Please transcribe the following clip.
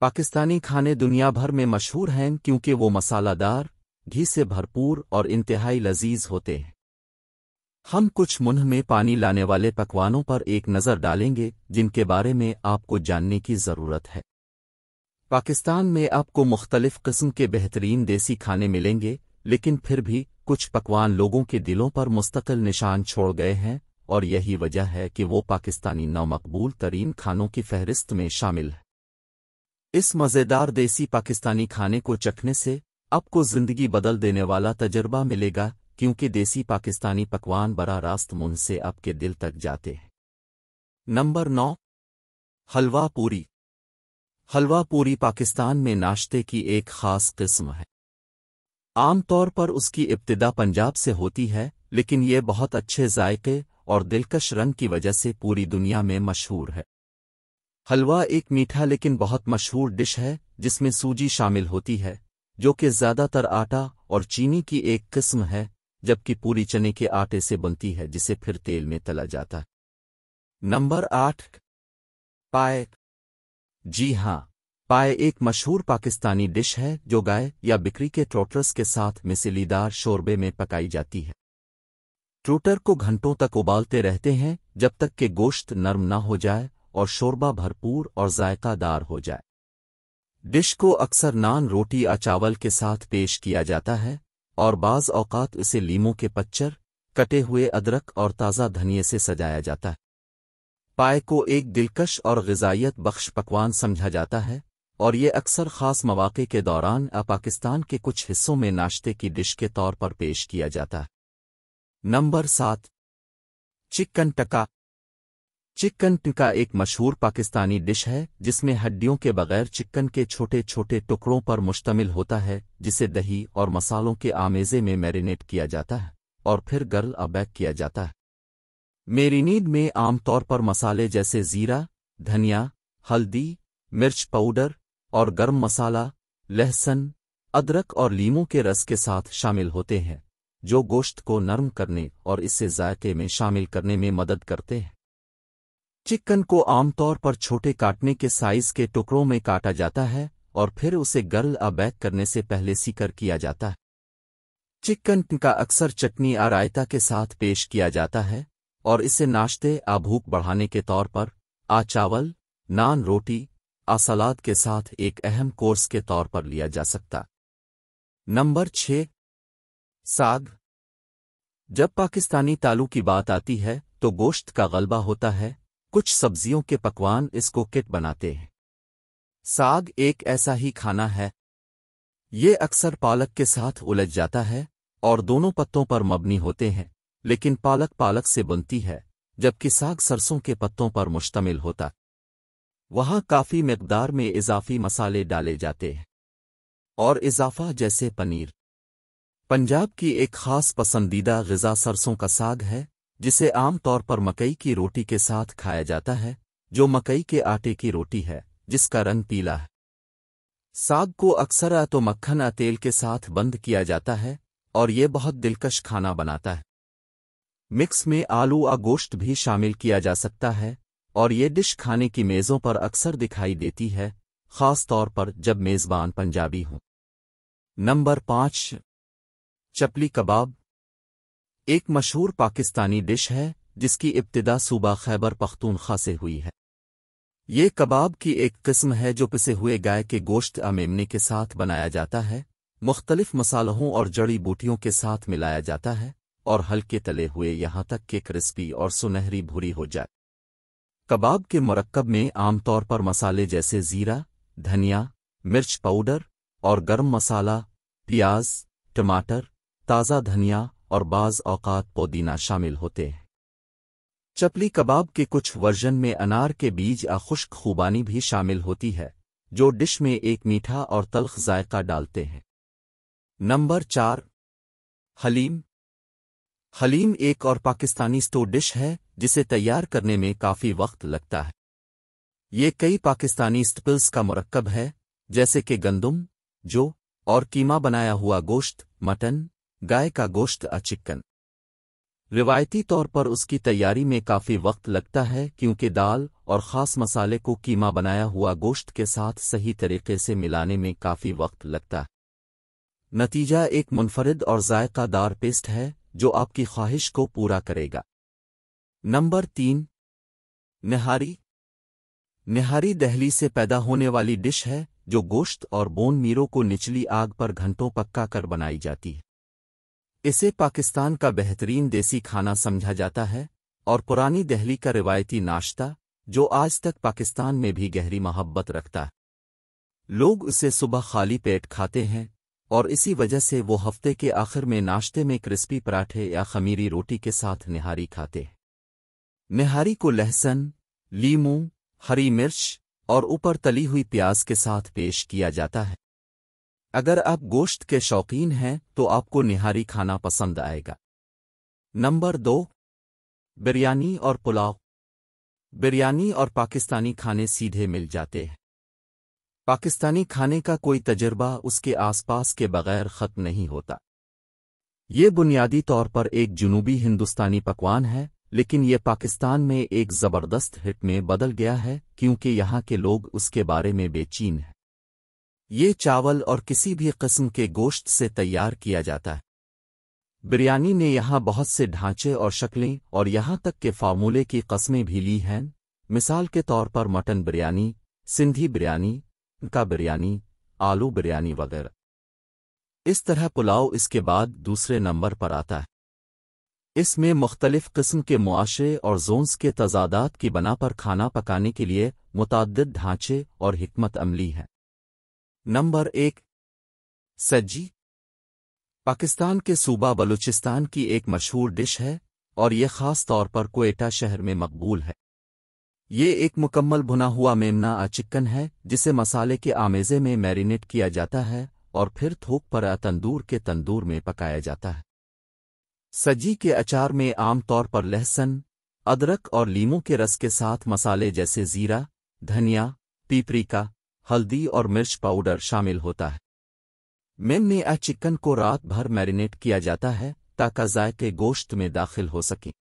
पाकिस्तानी खाने दुनिया भर में मशहूर हैं क्योंकि वो मसालादार घी से भरपूर और इंतहाई लजीज होते हैं हम कुछ मुंह में पानी लाने वाले पकवानों पर एक नज़र डालेंगे जिनके बारे में आपको जानने की ज़रूरत है पाकिस्तान में आपको मुख्तलिफ़ किस्म के बेहतरीन देसी खाने मिलेंगे लेकिन फिर भी कुछ पकवान लोगों के दिलों पर मुस्तकिल निशान छोड़ गए हैं और यही वजह है कि वो पाकिस्तानी नौमकबूल तरीन खानों की फहरिस्त में शामिल है इस मज़ेदार देसी पाकिस्तानी खाने को चखने से आपको ज़िंदगी बदल देने वाला तजर्बा मिलेगा क्योंकि देसी पाकिस्तानी पकवान बरा रास्त मुंह से आपके दिल तक जाते हैं नंबर नौ हलवा पूरी हलवा पूरी पाकिस्तान में नाश्ते की एक खास किस्म है आमतौर पर उसकी इब्तदा पंजाब से होती है लेकिन ये बहुत अच्छे जायके और दिलकश रंग की वजह से पूरी दुनिया में मशहूर है हलवा एक मीठा लेकिन बहुत मशहूर डिश है जिसमें सूजी शामिल होती है जो कि ज़्यादातर आटा और चीनी की एक किस्म है जबकि पूरी चने के आटे से बनती है जिसे फिर तेल में तला जाता है नंबर आठ पाए जी हाँ पाए एक मशहूर पाकिस्तानी डिश है जो गाय या बिक्री के ट्रोटर्स के साथ मिसलीदार शोरबे में पकाई जाती है ट्रोटर को घंटों तक उबालते रहते हैं जब तक कि गोश्त नर्म ना हो जाए और शोरबा भरपूर और जायकादार हो जाए डिश को अक्सर नान रोटी या चावल के साथ पेश किया जाता है और बाज़ औकात इसे लीमों के पच्चर कटे हुए अदरक और ताज़ा धनिए से सजाया जाता है पाए को एक दिलकश और गजाइत बख्श पकवान समझा जाता है और ये अक्सर ख़ास मौाक़े के दौरान पाकिस्तान के कुछ हिस्सों में नाश्ते की डिश के तौर पर पेश किया जाता है नंबर सात चिकन टका चिकन टिका एक मशहूर पाकिस्तानी डिश है जिसमें हड्डियों के बगैर चिकन के छोटे छोटे टुकड़ों पर मुश्तमिल होता है जिसे दही और मसालों के आमेजे में मैरिनेट किया जाता है और फिर गर्ल अबैक किया जाता है मेरीनीड में आमतौर पर मसाले जैसे ज़ीरा धनिया हल्दी मिर्च पाउडर और गर्म मसाला लहसन अदरक और लीमू के रस के साथ शामिल होते हैं जो गोश्त को नरम करने और इससे जायके में शामिल करने में मदद करते हैं चिकन को आमतौर पर छोटे काटने के साइज के टुकड़ों में काटा जाता है और फिर उसे गर्ल अबैक करने से पहले सीकर किया जाता है चिकन का अक्सर चटनी आ रायता के साथ पेश किया जाता है और इसे नाश्ते आ भूख बढ़ाने के तौर पर आ चावल नान रोटी आ सलाद के साथ एक अहम कोर्स के तौर पर लिया जा सकता नंबर छः साग जब पाकिस्तानी तालू की बात आती है तो गोश्त का गलबा होता है कुछ सब्जियों के पकवान इसको किट बनाते हैं साग एक ऐसा ही खाना है ये अक्सर पालक के साथ उलझ जाता है और दोनों पत्तों पर मबनी होते हैं लेकिन पालक पालक से बनती है जबकि साग सरसों के पत्तों पर मुश्तमिल होता वहां काफ़ी मकदार में इजाफी मसाले डाले जाते हैं और इजाफा जैसे पनीर पंजाब की एक खास पसंदीदा गज़ा सरसों का साग है जिसे आमतौर पर मकई की रोटी के साथ खाया जाता है जो मकई के आटे की रोटी है जिसका रंग पीला है साग को अक्सर आ तो मक्खन आ तेल के साथ बंद किया जाता है और ये बहुत दिलकश खाना बनाता है मिक्स में आलू आ गोश्त भी शामिल किया जा सकता है और ये डिश खाने की मेज़ों पर अक्सर दिखाई देती है खास तौर पर जब मेज़बान पंजाबी हों नंबर पाँच चपली कबाब एक मशहूर पाकिस्तानी डिश है जिसकी इब्तदा सूबा खैबर पख्तूनख्वा से हुई है ये कबाब की एक किस्म है जो पिसे हुए गाय के गोश्त अमेमने के साथ बनाया जाता है मुख्तलिफ मसालों और जड़ी बूटियों के साथ मिलाया जाता है और हल्के तले हुए यहां तक के क्रिस्पी और सुनहरी भूरी हो जाए कबाब के मरकब में आमतौर पर मसाले जैसे ज़ीरा धनिया मिर्च पाउडर और गर्म मसाला प्याज टमाटर ताज़ा धनिया और बाज़ औकात पुदीना शामिल होते हैं चपली कबाब के कुछ वर्जन में अनार के बीज या खुश्क खूबानी भी शामिल होती है जो डिश में एक मीठा और तल्ख जायका डालते हैं नंबर चार हलीम हलीम एक और पाकिस्तानी स्टो डिश है जिसे तैयार करने में काफ़ी वक्त लगता है ये कई पाकिस्तानी स्टपिल्स का मरकब है जैसे कि गंदुम जो और कीमा बनाया हुआ गोश्त मटन गाय का गोश्त अ चिकन रिवायती तौर पर उसकी तैयारी में काफ़ी वक्त लगता है क्योंकि दाल और ख़ास मसाले को कीमा बनाया हुआ गोश्त के साथ सही तरीके से मिलाने में काफ़ी वक्त लगता है नतीजा एक मुनफरद और ज़ायक़ादार पेस्ट है जो आपकी ख्वाहिश को पूरा करेगा नंबर तीन निहारी निहारी दहली से पैदा होने वाली डिश है जो गोश्त और बोन मीरों को निचली आग पर घंटों पक्का कर बनाई जाती है इसे पाकिस्तान का बेहतरीन देसी खाना समझा जाता है और पुरानी दहली का रिवायती नाश्ता जो आज तक पाकिस्तान में भी गहरी मोहब्बत रखता है लोग उसे सुबह खाली पेट खाते हैं और इसी वजह से वो हफ्ते के आखिर में नाश्ते में क्रिस्पी पराठे या खमीरी रोटी के साथ निहारी खाते हैं निहारी को लहसन लीमू हरी मिर्च और ऊपर तली हुई प्याज के साथ पेश किया जाता है अगर आप गोश्त के शौकीन हैं तो आपको निहारी खाना पसंद आएगा नंबर दो बिरयानी और पुलाव बिरयानी और पाकिस्तानी खाने सीधे मिल जाते हैं पाकिस्तानी खाने का कोई तजर्बा उसके आसपास के बगैर ख़त्म नहीं होता ये बुनियादी तौर पर एक जुनूबी हिंदुस्तानी पकवान है लेकिन ये पाकिस्तान में एक ज़बरदस्त हिट में बदल गया है क्योंकि यहाँ के लोग उसके बारे में बेचीन हैं ये चावल और किसी भी किस्म के गोश्त से तैयार किया जाता है बिरयानी ने यहाँ बहुत से ढांचे और शक्लें और यहाँ तक के फार्मूले की कस्में भी ली हैं मिसाल के तौर पर मटन बिरयानी सिंधी बिरयानी का बिरयानी आलू बिरयानी वगैरह इस तरह पुलाव इसके बाद दूसरे नंबर पर आता है इसमें मुख्तलिफ़ किस्म के मुआशे और जोन्स के तजादात की बना पर खाना पकाने के लिए मुतद ढांचे और हमत अमली है नंबर एक सज्जी पाकिस्तान के सूबा बलूचिस्तान की एक मशहूर डिश है और ये ख़ास तौर पर कोएटा शहर में मकबूल है ये एक मुकम्मल भुना हुआ मेमना चिकन है जिसे मसाले के आमेज़े में मैरिनेट किया जाता है और फिर थोक पर तंदूर के तंदूर में पकाया जाता है सज्जी के अचार में आमतौर पर लहसुन अदरक और लीमू के रस के साथ मसाले जैसे ज़ीरा धनिया पीपरी का हल्दी और मिर्च पाउडर शामिल होता है मेन में आ चिकन को रात भर मैरिनेट किया जाता है ताकि जायके गोश्त में दाखिल हो सकें